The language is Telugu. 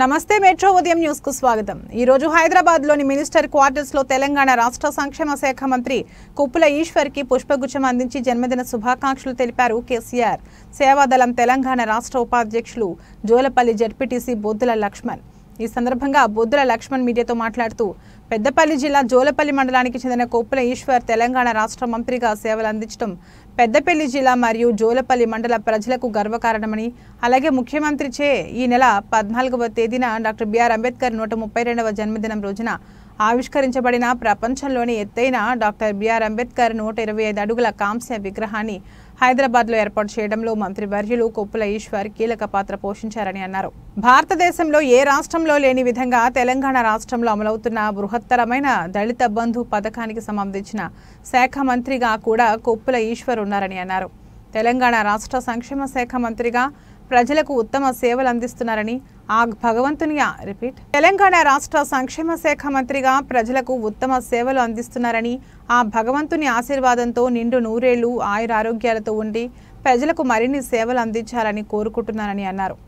నమస్తే మెట్రో ఉదయం న్యూస్ కు స్వాగతం ఈ రోజు హైదరాబాద్ లోని మినిస్టర్ క్వార్టర్స్ లో తెలంగాణ రాష్ట్ర సంక్షేమ శాఖ మంత్రి కుప్పుల ఈశ్వర్ కి పుష్పగుచ్చం అందించి జన్మదిన శుభాకాంక్షలు తెలిపారు కేసీఆర్ సేవాదళం తెలంగాణ రాష్ట్ర ఉపాధ్యక్షులు జోలపల్లి జడ్పీటీసీ బొద్దుల లక్ష్మణ్ ఈ సందర్భంగా బొద్దుల లక్ష్మణ్ మీడియాతో మాట్లాడుతూ పెద్దపల్లి జిల్లా జోలపల్లి మండలానికి చెందిన కొప్పుల ఈశ్వర్ తెలంగాణ రాష్ట్ర మంత్రిగా సేవలు అందించడం పెద్దపల్లి జిల్లా మరియు జోలపల్లి మండల ప్రజలకు గర్వకారణమని అలాగే ముఖ్యమంత్రి చే ఈ నెల పద్నాలుగవ తేదీన డాక్టర్ బిఆర్ అంబేద్కర్ నూట ముప్పై రెండవ జన్మదినం రోజున ఆవిష్కరించబడిన ప్రపంచంలోని ఎత్తైన డాక్టర్ బిఆర్ అంబేద్కర్ నూట ఇరవై ఐదు అడుగుల కాంస్య విగ్రహాన్ని హైదరాబాద్లో ఏర్పాటు చేయడంలో మంత్రి వర్యులు కొప్పుల ఈశ్వర్ కీలక పాత్ర పోషించారని అన్నారు భారతదేశంలో ఏ రాష్ట్రంలో లేని విధంగా తెలంగాణ రాష్ట్రంలో అమలవుతున్న బృహత్తరమైన దళిత బంధు పథకానికి సంబంధించిన శాఖ మంత్రిగా కూడా కొప్పుల ఈశ్వర్ చేస్తున్నారని అన్నారు తెలంగాణ రాష్ట్ర సంక్షేమ శాఖ మంత్రిగా ప్రజలకు ఉత్తమ సేవలు అందిస్తున్నారని ఆ భగవంతుని రిపీట్ తెలంగాణ రాష్ట్ర సంక్షేమ శాఖ మంత్రిగా ప్రజలకు ఉత్తమ సేవలు అందిస్తున్నారని ఆ భగవంతుని ఆశీర్వాదంతో నిండు నూరేళ్లు ఆయురారోగ్యాలతో ఉండి ప్రజలకు మరిన్ని సేవలు అందించాలని కోరుకుంటున్నానని అన్నారు